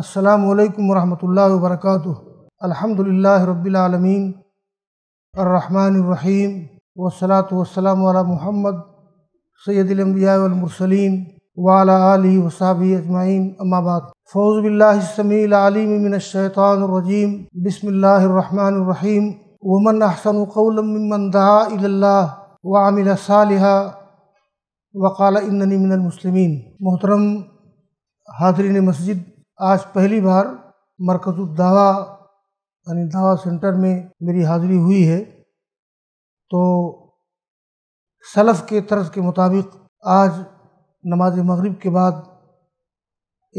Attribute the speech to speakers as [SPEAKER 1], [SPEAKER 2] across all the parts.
[SPEAKER 1] अस्सलाम वालेकुम रहमतुल्लाहि व बरकातुहू अल्हम्दुलिल्लाहि रब्बिल आलमीन अर्रहमान अर्रहीम वस्सलातु वस्सलाम वाला मोहम्मद सैयदुल अंबिया वल मुरसलीन अजमाइन अम्मा बाद फौज वमन अहसन कौलम सालिहा व मोहतरम हाजरीन मस्जिद आज पहली बार दावा यानी दावा सेंटर में मेरी हाज़िरी हुई है तो सलफ़ के तर्ज के मुताबिक आज नमाज मगरिब के बाद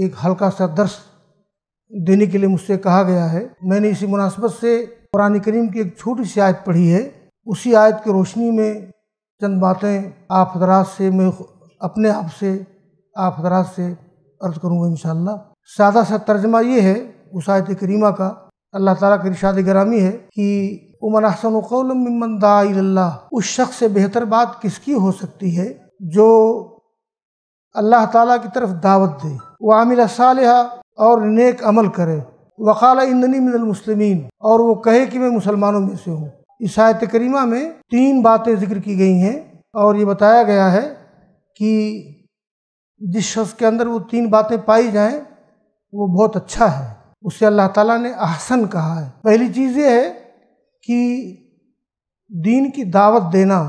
[SPEAKER 1] एक हल्का सा दर्श देने के लिए मुझसे कहा गया है मैंने इसी मुनासबत से कुरान करीम की एक छोटी सी आयत पढ़ी है उसी आयत की रोशनी में चंद बातें आप हजरात से मैं अपने आप से आप हजरात से अर्ज़ करूँगा इन सादा सा तर्जमा ये है उस आयत करीमा का अल्लाह ताला की रिशाद ग्रामी है कि उमन अहसन कौलमन उस शख्स से बेहतर बात किसकी हो सकती है जो अल्लाह ताला की तरफ दावत दे व आमिल साल और नेक अमल करे वकाल इंदनी मिनलमसलमिन और वो कहे कि मैं मुसलमानों में से हूँ इस आयत करीमा में तीन बातें जिक्र की गई हैं और ये बताया गया है कि जिस शख्स के अंदर वो तीन बातें पाई जाएं वो बहुत अच्छा है उसे अल्लाह ताला ने आहसन कहा है पहली चीज़ ये है कि दीन की दावत देना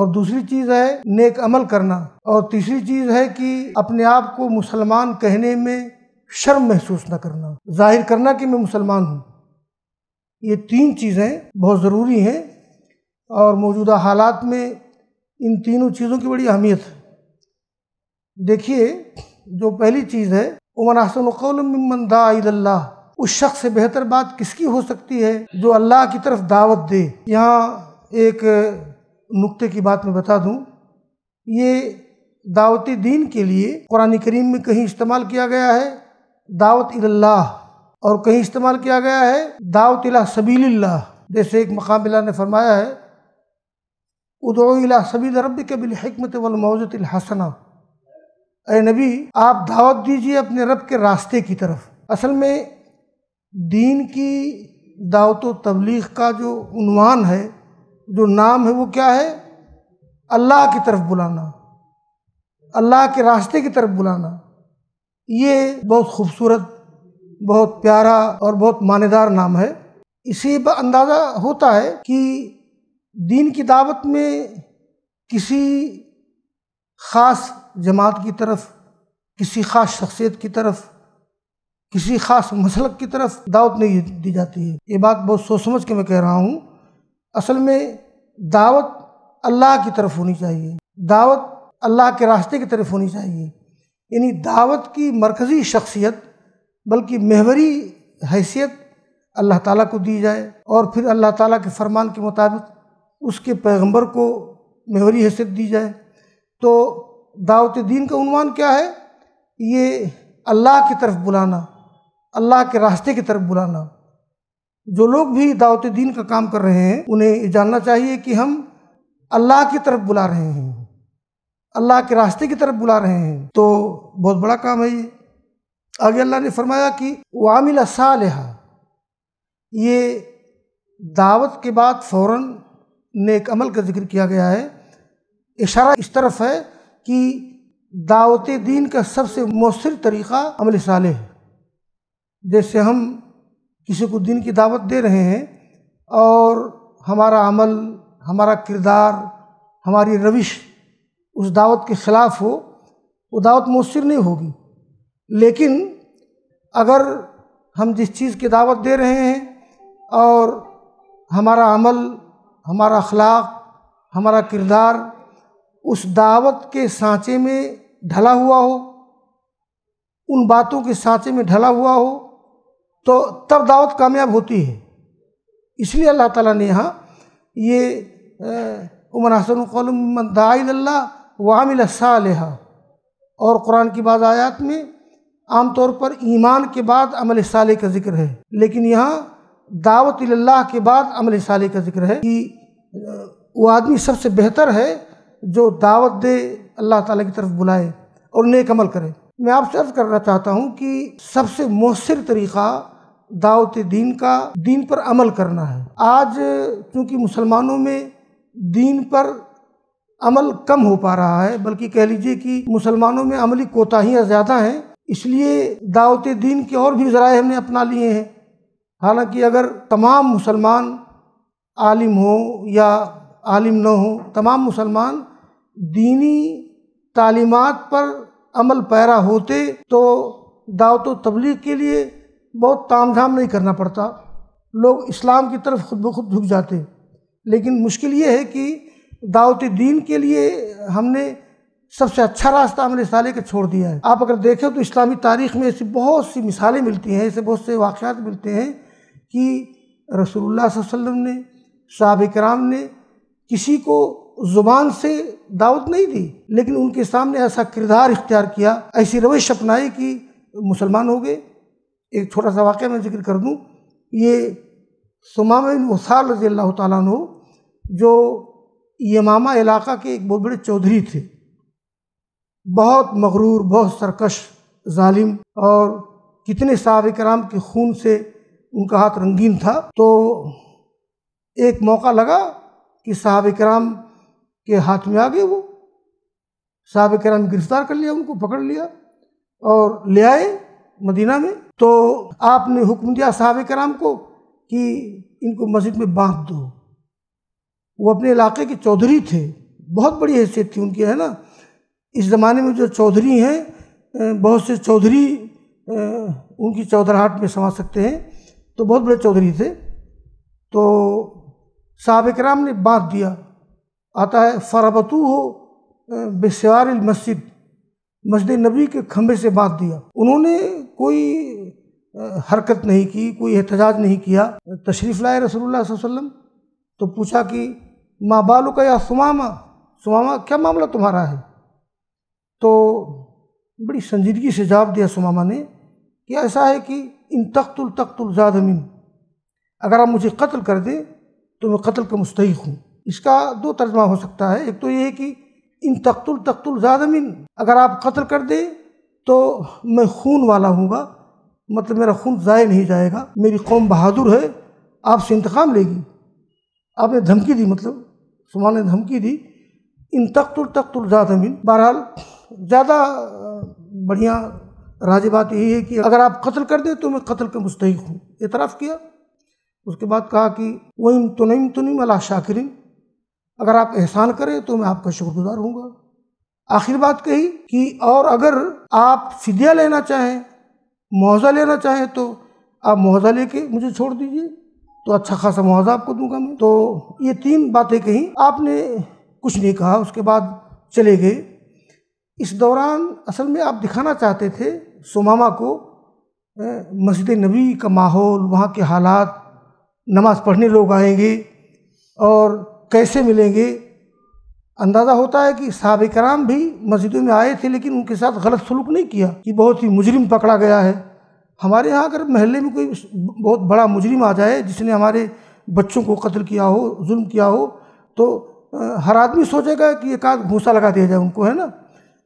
[SPEAKER 1] और दूसरी चीज़ है नेक अमल करना और तीसरी चीज़ है कि अपने आप को मुसलमान कहने में शर्म महसूस न करना जाहिर करना कि मैं मुसलमान हूँ ये तीन चीज़ें बहुत ज़रूरी हैं और मौजूदा हालात में इन तीनों चीज़ों की बड़ी अहमियत है देखिए जो पहली चीज़ है उमन उमनासनकौलमंदा उस शख्स से बेहतर बात किसकी हो सकती है जो अल्लाह की तरफ दावत दे यहाँ एक नुक्ते की बात मैं बता दूँ ये दावत दीन के लिए कुरान करीम में कहीं इस्तेमाल किया गया है दावत अल्लाह और कहीं इस्तेमाल किया गया है दावत सबील जैसे एक मकाम ने फरमाया है उदोला सबील रब के बिलहमत वलमौजत हसना ए नबी आप दावत दीजिए अपने रब के रास्ते की तरफ असल में दीन की दावत तबलीग का जो उनवान है जो नाम है वो क्या है अल्लाह की तरफ बुलाना अल्लाह के रास्ते की तरफ बुलाना ये बहुत खूबसूरत बहुत प्यारा और बहुत मानेदार नाम है इसी अंदाज़ा होता है कि दीन की दावत में किसी ख़ास जमात की तरफ किसी ख़ास शख्सियत की तरफ किसी ख़ास मसलक की तरफ दावत नहीं दी जाती है ये बात बहुत सोच समझ के मैं कह रहा हूँ असल में दावत अल्लाह की तरफ होनी चाहिए दावत अल्लाह के रास्ते की तरफ होनी चाहिए यानी दावत की मरकज़ी शख्सियत बल्कि महवरी हैसियत अल्लाह ताला को दी जाए और फिर अल्लाह ताला के फरमान के मुताबिक उसके पैगंबर को महवरी हैसियत दी जाए तो दावत दीन का उनवान क्या है ये अल्लाह की तरफ बुलाना अल्लाह के रास्ते की तरफ बुलाना जो लोग भी दावत दीन का काम कर रहे हैं उन्हें जानना चाहिए कि हम अल्लाह की तरफ बुला रहे हैं अल्लाह के रास्ते की तरफ बुला रहे हैं तो बहुत बड़ा काम है ये आगे अल्लाह ने फरमाया कि वामिल सालह ये दावत के बाद फ़ौर नेक अमल का जिक्र किया गया है इशारा इस तरफ है कि दावत दीन का सबसे मौसर तरीक़ा अमल साल है जैसे हम किसी को दीन की दावत दे रहे हैं और हमारा अमल हमारा किरदार हमारी रविश उस दावत के ख़िलाफ़ हो वो दावत मौसर नहीं होगी लेकिन अगर हम जिस चीज़ की दावत दे रहे हैं और हमारा अमल हमारा अखलाक हमारा किरदार उस दावत के सांचे में ढला हुआ हो उन बातों के सांचे में ढला हुआ हो तो तब दावत कामयाब होती है इसलिए अल्लाह ताला ने यहाँ ये उमर हसन दाइल्ला वामिल सालहा और कुरान की बाज़ आयात में आमतौर पर ईमान के बाद अमल साले का जिक्र है लेकिन यहाँ दावत के बाद अमल साले का जिक्र है कि वो आदमी सबसे बेहतर है जो दावत दे अल्लाह ताला की तरफ बुलाए और नेक अमल करे मैं आपसे अर्ज करना चाहता हूँ कि सबसे मौसर तरीक़ा दावत दीन का दीन पर अमल करना है आज चूँकि मुसलमानों में दीन पर अमल कम हो पा रहा है बल्कि कह लीजिए कि मुसलमानों में अमली कोताहियाँ ज़्यादा हैं इसलिए दावत दीन के और भी ज़राए हमने अपना लिए हैं हालांकि अगर तमाम मुसलमान आलिम हो या आलिम न हो तमाम मुसलमान दीनी तालीमत पर अमल पैरा होते तो दावत तबलीग के लिए बहुत ताम झाम नहीं करना पड़ता लोग इस्लाम की तरफ खुद ब खुद झुक जाते लेकिन मुश्किल ये है कि दावत दीन के लिए हमने सबसे अच्छा रास्ता हमने साले के छोड़ दिया है आप अगर देखें तो इस्लामी तारीख़ में ऐसी बहुत सी मिसालें मिलती हैं ऐसे बहुत से वाक़ात मिलते हैं कि रसूलुल्लाह वसल्लम ने साहब कराम ने किसी को ज़ुबान से दावत नहीं दी लेकिन उनके सामने ऐसा किरदार इख्तियार किया ऐसी रविश अपनाई कि मुसलमान हो गए एक छोटा सा वाक़ मैं जिक्र कर दूँ ये सुमाम वसाल रजी अल्लाह तु जो यमामा इलाका के एक बहुत बड़े चौधरी थे बहुत मगरूर बहुत सरकश जालिम और कितने साहब कराम के खून से उनका हाथ रंगीन था तो एक मौका लगा कि साहब कराम के हाथ में आ गए वो साहब कराम गिरफ्तार कर लिया उनको पकड़ लिया और ले आए मदीना में तो आपने हुक्म दिया साहब कराम को कि इनको मस्जिद में बांध दो वो अपने इलाके के चौधरी थे बहुत बड़ी हैसियत थी उनकी है ना इस ज़माने में जो चौधरी हैं बहुत से चौधरी उनकी चौधराहट में समा सकते हैं तो बहुत बड़े चौधरी थे तो साहब कराम ने बांध दिया आता है फरबतू हो बेसार मस्जिद मस्जिद नबी के खम्भे से बांध दिया उन्होंने कोई हरकत नहीं की कोई एहतजाज नहीं किया तशरीफ़ लाए रसोल्ला वसम तो पूछा कि माँ बालू का या सुमामा सुमामा क्या मामला तुम्हारा है तो बड़ी संजीदगी से जवाब दिया सुमामा ने कि ऐसा है कि इन तख्तुल तख्तुल जादमिन अगर आप मुझे कत्ल कर दें तो मैं कत्ल का मुस्तक हूँ इसका दो तर्जमा हो सकता है एक तो ये कि इन तख्तुल तख्तुल ज़ादमिन अगर आप कत्ल कर दें तो मैं खून वाला हूँगा मतलब मेरा खून ज़ाय नहीं जाएगा मेरी कौम बहादुर है आपसे इंतकाम लेगी आपने धमकी दी मतलब सुमान ने धमकी दी इन तख्तुल तख्तुल ज़ादमिन बहरहाल ज़्यादा बढ़िया राज बात यही है कि अगर आप कत्ल कर दें तो मैं कत्ल के मुस्तक हूँ एतराफ़ किया उसके बाद कहा कि इम तुनिम तुनम अला शाकिरिन अगर आप एहसान करें तो मैं आपका शुक्रगुजार हूँगा आखिर बात कही कि और अगर आप फिदिया लेना चाहें मुआवजा लेना चाहें तो आप मुआवजा लेके मुझे छोड़ दीजिए तो अच्छा खासा मुआवजा आपको दूंगा मैं तो ये तीन बातें कहीं आपने कुछ नहीं कहा उसके बाद चले गए इस दौरान असल में आप दिखाना चाहते थे सुमामा को मस्जिद नबी का माहौल वहाँ के हालात नमाज़ पढ़ने लोग आएंगे और कैसे मिलेंगे अंदाज़ा होता है कि साहब कराम भी मस्जिदों में आए थे लेकिन उनके साथ गलत सलूक नहीं किया कि बहुत ही मुजरिम पकड़ा गया है हमारे यहाँ अगर महल्ले में कोई बहुत बड़ा मुजरिम आ जाए जिसने हमारे बच्चों को कत्ल किया हो जुल्म किया हो तो हर आदमी सोचेगा कि एक आध घूसा लगा दिया जाए उनको है ना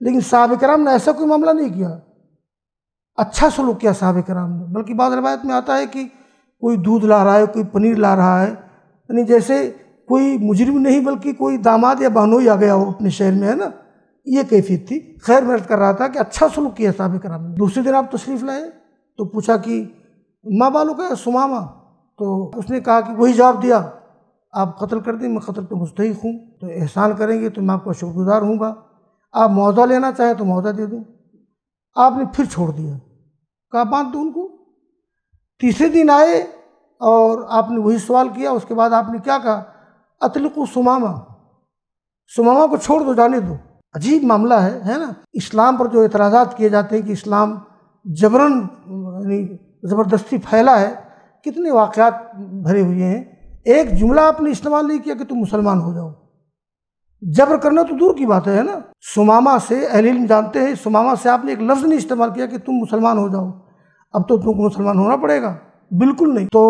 [SPEAKER 1] लेकिन साहब कराम ने ऐसा कोई मामला नहीं किया अच्छा सलूक किया साहब कराम ने बल्कि बाद रवायत में आता है कि कोई दूध ला रहा है कोई पनीर ला रहा है यानी जैसे कोई मुजरिम नहीं बल्कि कोई दामाद या बहनोई आ गया हो अपने शहर में है ना ये कैफियत थी खैर मर्द कर रहा था कि अच्छा सलूक किया साहब कराम दूसरे दिन आप तशरीफ़ लाए तो पूछा कि माँ बालो का सुमामा तो उसने कहा कि वही जवाब दिया आप कत्ल कर दें मैं कत्ल पर मुस्तक हूँ तो एहसान करेंगे तो मैं आपका शुक्रगुजार हूँगा आप मुआवजा लेना चाहें तो मुआवजा दे दूँ आपने फिर छोड़ दिया कहा बांध दो उनको तीसरे दिन आए और आपने वही सवाल किया उसके बाद आपने क्या कहा अतलकु सुमामा सुमामा को छोड़ दो जाने दो अजीब मामला है है ना इस्लाम पर जो एतराज़ात किए जाते हैं कि इस्लाम जबरन यानी ज़बरदस्ती फैला है कितने वाक़ात भरे हुए हैं एक जुमला आपने इस्तेमाल नहीं किया कि तुम मुसलमान हो जाओ जबर करना तो दूर की बात है ना सुमामा से अहल जानते हैं सुमामा से आपने एक लफ्ज़ नहीं इस्तेमाल किया कि तुम मुसलमान हो जाओ अब तो तुमको मुसलमान होना पड़ेगा बिल्कुल नहीं तो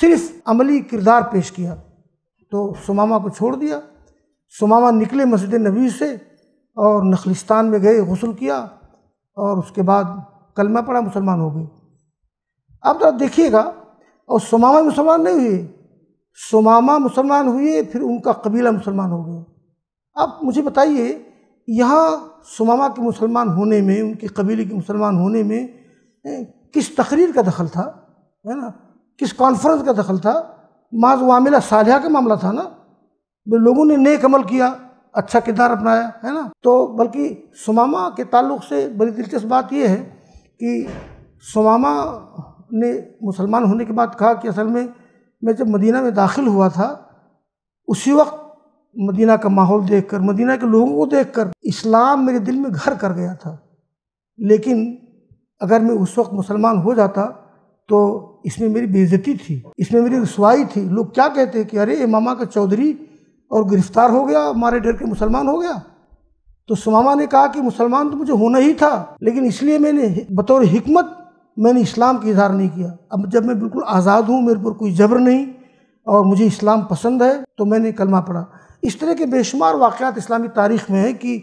[SPEAKER 1] सिर्फ अमली किरदार पेश किया तो सुमामा को छोड़ दिया सुमामा निकले मस्जिद नबी से और नखलिस्तान में गए गसल किया और उसके बाद कलमा पड़ा मुसलमान हो गए अब जरा देखिएगा और सुमामा मुसलमान नहीं हुए सुमामा मुसलमान हुए फिर उनका कबीला मुसलमान हो गया अब मुझे बताइए यहाँ सुमामा के मुसलमान होने में उनके कबीले के मुसलमान होने में किस तकरीर का दखल था है ना किस कॉन्फ्रेंस का दखल था माज वामिला सालिया का मामला था ना लोगों ने नेक अमल किया अच्छा किरदार अपनाया है ना तो बल्कि सुमामा के ताल्लुक से बड़ी दिलचस्प बात यह है कि सुमामा ने मुसलमान होने के बाद कहा कि असल में मैं जब मदीना में दाखिल हुआ था उसी वक्त मदीना का माहौल देखकर मदीना के लोगों को देखकर इस्लाम मेरे दिल में घर कर गया था लेकिन अगर मैं उस वक्त मुसलमान हो जाता तो इसमें मेरी बेइज्जती थी इसमें मेरी रसवाई थी लोग क्या कहते कि अरे इमामा का चौधरी और गिरफ्तार हो गया मारे डर के मुसलमान हो गया तो सुमामा ने कहा कि मुसलमान तो मुझे होना ही था लेकिन इसलिए मैंने बतौर हिकमत मैंने इस्लाम का इजहार नहीं किया अब जब मैं बिल्कुल आज़ाद हूँ मेरे पर कोई जबर नहीं और मुझे इस्लाम पसंद है तो मैंने कलमा पढ़ा इस तरह के बेशुमार वाक़ात इस्लामी तारीख़ में है कि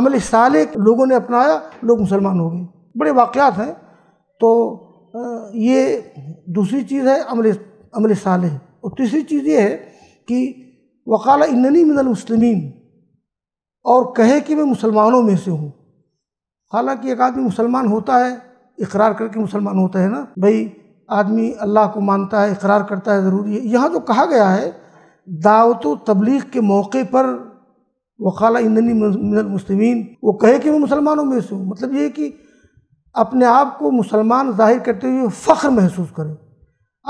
[SPEAKER 1] अमल साल लोगों ने अपनाया लोग मुसलमान हो गए बड़े वाक़ात हैं तो ये दूसरी चीज़ है अमल अमल साल है और तीसरी चीज़ ये है कि वकाल इन्नी मिनलमसलिमिन और कहे कि मैं मुसलमानों में से हूँ हालांकि एक आदमी मुसलमान होता है इकरार करके मुसलमान होता है ना भाई आदमी अल्लाह को मानता है इकरार करता है ज़रूरी है यहाँ जो कहा गया है दावत तबलीग के मौके पर वकाल इंदनी मिनल मुस्लिमीन वो कहे कि मैं मुसलमानों में से हूँ मतलब ये कि अपने आप को मुसलमान जाहिर करते हुए फ़ख्र महसूस करें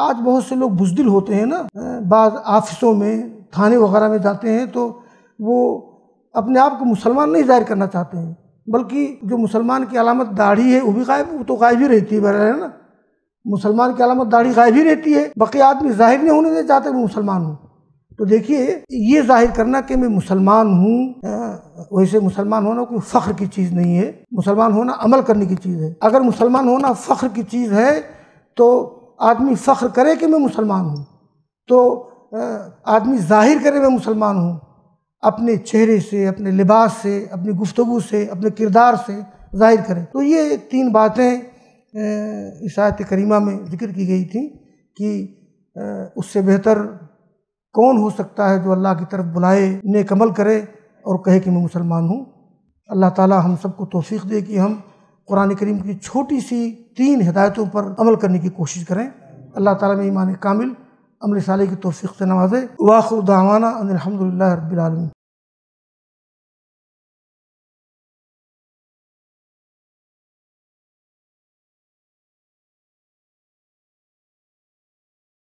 [SPEAKER 1] आज बहुत से लोग बुजदिल होते हैं ना बाद ऑफिसों में थाने वगैरह में जाते हैं तो वो अपने आप को मुसलमान नहीं जाहिर करना चाहते हैं बल्कि जो मुसलमान की अलामत दाढ़ी है वो भी गायब वो तो गायब ही रहती है बहरा है ना मुसलमान की अलामत दाढ़ी गायब ही रहती है बाकी आदमी जाहिर नहीं होने चाहते मुसलमान हूँ तो देखिए ये जाहिर करना कि मैं मुसलमान हूँ वैसे मुसलमान होना कोई फ़ख्र की चीज़ नहीं है मुसलमान होना अमल करने की चीज़ है अगर मुसलमान होना फ़ख्र की चीज़ है तो आदमी फ़ख्र करे कि मैं मुसलमान हूँ तो आदमी जाहिर करे मैं मुसलमान हूँ अपने चेहरे से अपने लिबास से अपनी गुफ्तु से अपने किरदार से जाहिर करें तो ये तीन बातें इस आयत करीमा में जिक्र की गई थी कि उससे बेहतर कौन हो सकता है जो अल्लाह की तरफ बुलाए नेकमल करे और कहे कि मैं मुसलमान हूँ अल्लाह ताला हम सबको तोफ़ी दे कि हम कुरान करीम की छोटी सी तीन हिदायतों पर अमल करने की कोशिश करें अल्लाह ताला में ईमान कामिल अमल साले की तोफ़ी से नवाजे वाखुर अनिलहमदिल्ला अलहमदिल्ला रबालमी